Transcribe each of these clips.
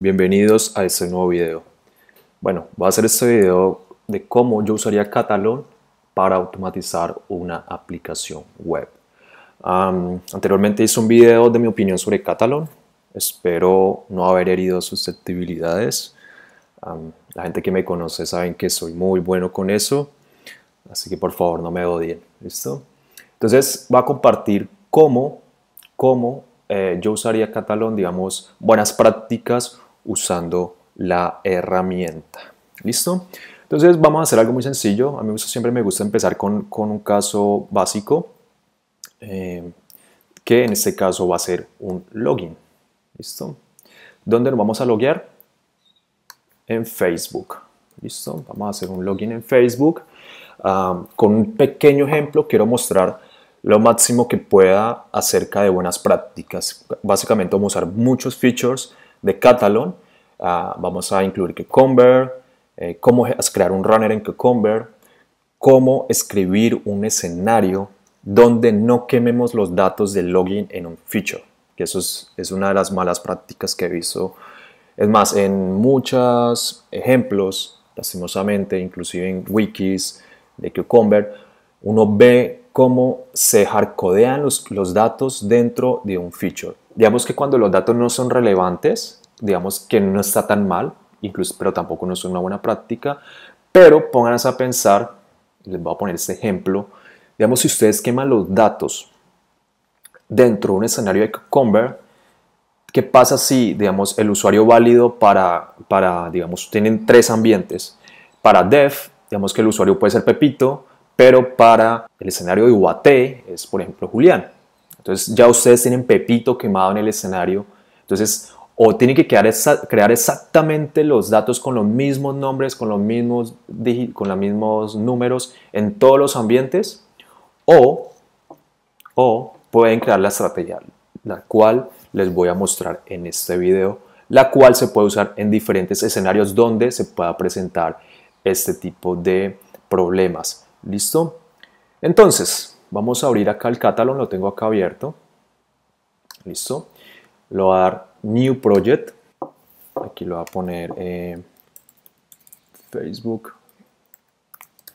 Bienvenidos a este nuevo video. Bueno, voy a hacer este video de cómo yo usaría Catalón para automatizar una aplicación web. anteriormente hice un video de mi opinión sobre Catalón. Espero no haber herido susceptibilidades. la gente que me conoce saben que soy muy bueno con eso. Así que por favor no me odien. ¿Listo? Entonces va a compartir cómo, eh, yo usaría Catalón, digamos, buenas prácticas usando la herramienta. ¿Listo? Entonces vamos a hacer algo muy sencillo. A mí siempre me gusta empezar con, un caso básico, eh, que en este caso va a ser un login. ¿Listo? ¿Dónde nos vamos a loguear? En Facebook. ¿Listo? Vamos a hacer un login en Facebook. Ah, con un pequeño ejemplo quiero mostrar lo máximo que pueda acerca de buenas prácticas. Básicamente vamos a usar muchos features de Catalon ah, vamos a incluir Cucumber, eh, cómo crear un runner en Cucumber, cómo escribir un escenario donde no quememos los datos del login en un feature, que eso es, es una de las malas prácticas que he visto. Es más, en muchos ejemplos, lastimosamente, inclusive en wikis de Cucumber, uno ve cómo se hardcodean los, los datos dentro de un feature. Digamos que cuando los datos no son relevantes, digamos que no está tan mal, incluso, pero tampoco no es una buena práctica, pero pónganse a pensar, les voy a poner este ejemplo, digamos si ustedes queman los datos dentro de un escenario de Cucumber, ¿qué pasa si, digamos, el usuario válido para, para digamos, tienen tres ambientes? Para dev, digamos que el usuario puede ser Pepito, pero para el escenario de Iguaté es, por ejemplo, Julián. Entonces ya ustedes tienen Pepito quemado en el escenario. Entonces, o tienen que crear, exactamente los datos con los mismos nombres, con los mismos, con los mismos números en todos los ambientes, o, o pueden crear la estrategia, la cual les voy a mostrar en este video, la cual se puede usar en diferentes escenarios donde se pueda presentar este tipo de problemas. ¿Listo? Entonces, vamos a abrir acá el catálogo. lo tengo acá abierto. ¿Listo? Lo voy a dar New Project. Aquí lo voy a poner eh, Facebook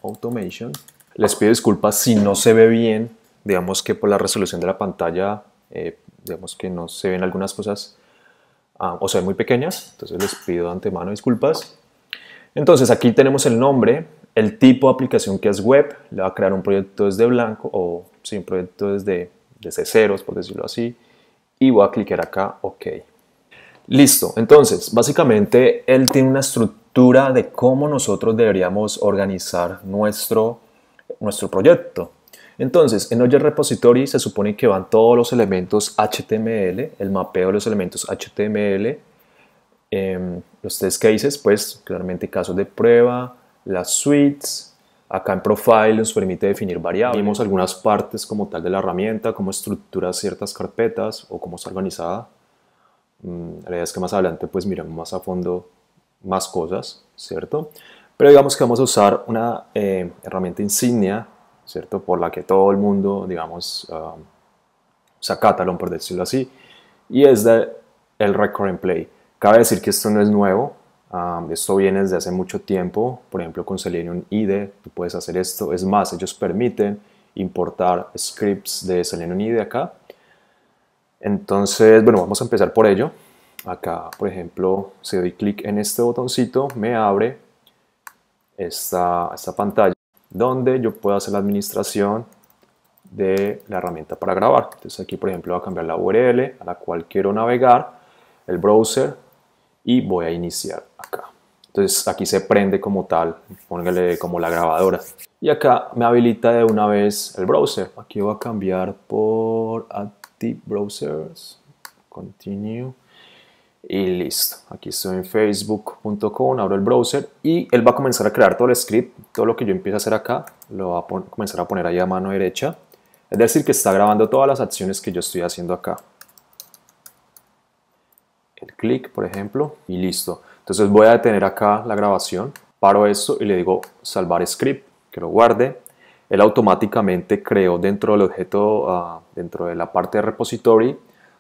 Automation. Les pido disculpas si no se ve bien, digamos que por la resolución de la pantalla, eh, digamos que no se ven algunas cosas ah, o sea, muy pequeñas, entonces les pido de antemano disculpas. Entonces aquí tenemos el nombre, el tipo de aplicación que es web, le va a crear un proyecto desde blanco o sin un proyecto desde, desde ceros, por decirlo así, y voy a clicar acá OK. Listo, entonces básicamente él tiene una estructura de cómo nosotros deberíamos organizar nuestro, nuestro proyecto. Entonces, en nuestro Repository se supone que van todos los elementos HTML, el mapeo de los elementos HTML, eh, em, los test cases, pues claramente casos de prueba, las suites. Acá en Profile nos permite definir variables. Vimos algunas partes como tal de la herramienta, cómo estructura ciertas carpetas o cómo está organizada. Mm, la idea es que más adelante pues miremos más a fondo más cosas, ¿cierto? Pero digamos que vamos a usar una eh, herramienta insignia, ¿cierto? Por la que todo el mundo, digamos, ah, saca talón, por decirlo así, y es de el Record and Play. Cabe decir que esto no es nuevo, esto viene desde hace mucho tiempo, por ejemplo con Selenium IDE tú puedes hacer esto. Es más, ellos permiten importar scripts de Selenium IDE acá. Entonces, bueno, vamos a empezar por ello. Acá, por ejemplo, si doy clic en este botoncito, me abre esta, esta pantalla donde yo puedo hacer la administración de la herramienta para grabar. Entonces aquí, por ejemplo, voy a cambiar la URL a la cual quiero navegar, el browser, y voy a iniciar acá. Entonces aquí se prende como tal, póngale como la grabadora. Y acá me habilita de una vez el browser. Aquí voy a cambiar por Active Browsers, Continue y listo. Aquí estoy en facebook.com, abro el browser y él va a comenzar a crear todo el script, todo lo que yo empiezo a hacer acá, lo va a comenzar a poner ahí a mano derecha. Es decir, que está grabando todas las acciones que yo estoy haciendo acá clic, por ejemplo, y listo. Entonces voy a detener acá la grabación, paro eso y le digo salvar script, que lo guarde. Él automáticamente creó dentro del objeto, ah, dentro de la parte de repository,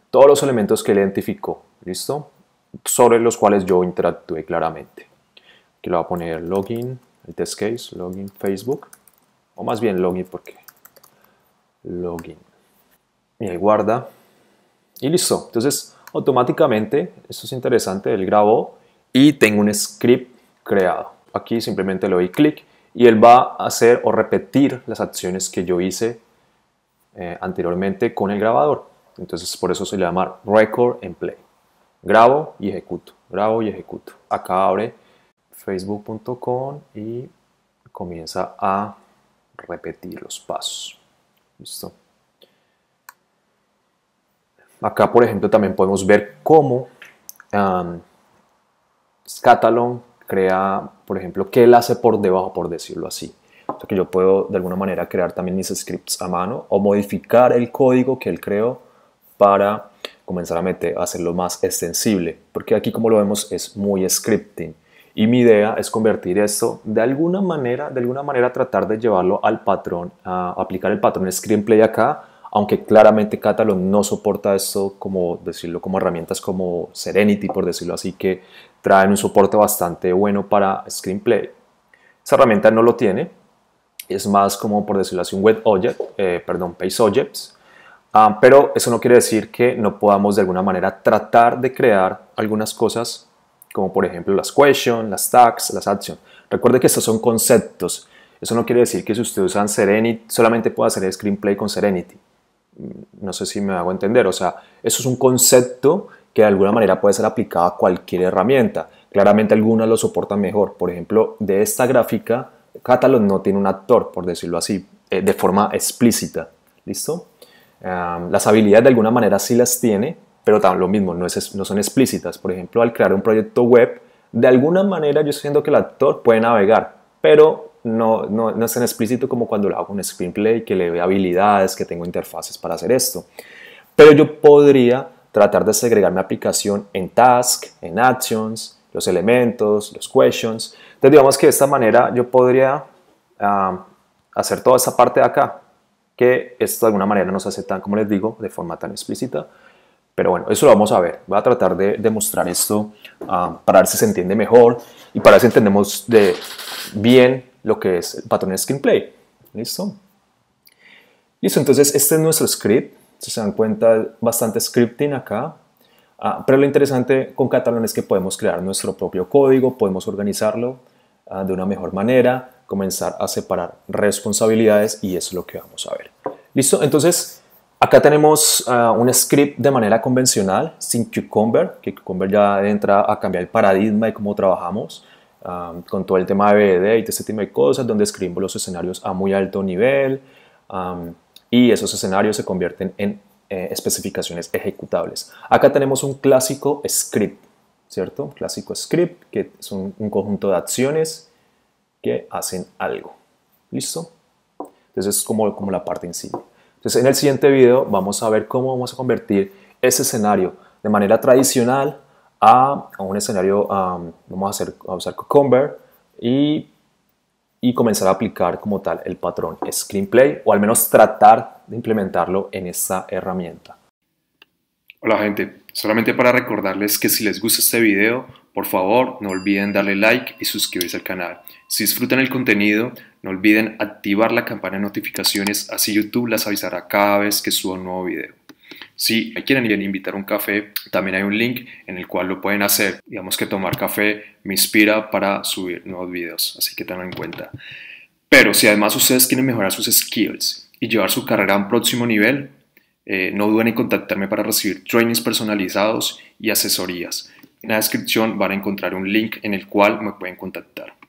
todos los elementos que él identificó, ¿listo? Sobre los cuales yo interactué claramente. que lo va a poner login, el test case, login Facebook, o más bien login porque login. Y ahí guarda. Y listo. Entonces, automáticamente, esto es interesante, él grabó y tengo un script creado. Aquí simplemente le doy clic y él va a hacer o repetir las acciones que yo hice eh, anteriormente con el grabador. Entonces por eso se le llama Record and Play. Grabo y ejecuto, grabo y ejecuto. Acá abre facebook.com y comienza a repetir los pasos. ¿Listo? Acá, por ejemplo, también podemos ver cómo um, crea, por ejemplo, qué él hace por debajo, por decirlo así. que yo puedo de alguna manera crear también mis scripts a mano o modificar el código que él creó para comenzar a, meter, hacerlo más extensible. Porque aquí, como lo vemos, es muy scripting. Y mi idea es convertir esto de alguna manera, de alguna manera tratar de llevarlo al patrón, aplicar el patrón screenplay acá aunque claramente Catalog no soporta esto como decirlo como herramientas como Serenity por decirlo así que traen un soporte bastante bueno para Screenplay. Esa herramienta no lo tiene, es más como por decirlo así un web object, eh, perdón, page objects. Ah, pero eso no quiere decir que no podamos de alguna manera tratar de crear algunas cosas como por ejemplo las questions, las tags, las actions. Recuerde que estos son conceptos. Eso no quiere decir que si ustedes usan Serenity solamente pueda hacer screenplay con Serenity. No sé si me hago entender. O sea, eso es un concepto que de alguna manera puede ser aplicado a cualquier herramienta. Claramente algunas lo soportan mejor. Por ejemplo, de esta gráfica, Catalog no tiene un actor, por decirlo así, eh, de forma explícita. ¿Listo? las habilidades de alguna manera sí las tiene, pero lo mismo, no, es, no son explícitas. Por ejemplo, al crear un proyecto web, de alguna manera yo siento que el actor puede navegar, pero no, no, no, es tan explícito como cuando le hago un screenplay, que le ve habilidades, que tengo interfaces para hacer esto. Pero yo podría tratar de segregar mi aplicación en task, en actions, los elementos, los questions. Entonces digamos que de esta manera yo podría ah, hacer toda esa parte de acá, que esto de alguna manera no se hace tan, como les digo, de forma tan explícita. Pero bueno, eso lo vamos a ver. Voy a tratar de demostrar esto ah, para ver si se entiende mejor y para ver si entendemos de bien lo que es el patrón de screenplay. ¿Listo? Listo, entonces este es nuestro script. Si se dan cuenta, bastante scripting acá. Ah, pero lo interesante con Catalan es que podemos crear nuestro propio código, podemos organizarlo ah, de una mejor manera, comenzar a separar responsabilidades y eso es lo que vamos a ver. ¿Listo? Entonces, acá tenemos ah, un script de manera convencional sin Cucumber, que Cucumber ya entra a cambiar el paradigma de cómo trabajamos con todo el tema de BD y todo este tipo de cosas, donde escribimos los escenarios a muy alto nivel y esos escenarios se convierten en eh, especificaciones ejecutables. Acá tenemos un clásico script, ¿cierto? clásico script que es un, un conjunto de acciones que hacen algo. ¿Listo? Entonces es como, como la parte en sí. Entonces en el siguiente video vamos a ver cómo vamos a convertir ese escenario de manera tradicional a, un escenario, vamos a, hacer, usar Cucumber y, y comenzar a aplicar como tal el patrón Screenplay o al menos tratar de implementarlo en esta herramienta. Hola gente, solamente para recordarles que si les gusta este video, por favor no olviden darle like y suscribirse al canal. Si disfrutan el contenido, no olviden activar la campana de notificaciones, así YouTube las avisará cada vez que suba un nuevo video. Si quieren ir a invitar un café, también hay un link en el cual lo pueden hacer. Digamos que tomar café me inspira para subir nuevos videos, así que tengan en cuenta. Pero si además ustedes quieren mejorar sus skills y llevar su carrera a un próximo nivel, eh, no duden en contactarme para recibir trainings personalizados y asesorías. En la descripción van a encontrar un link en el cual me pueden contactar.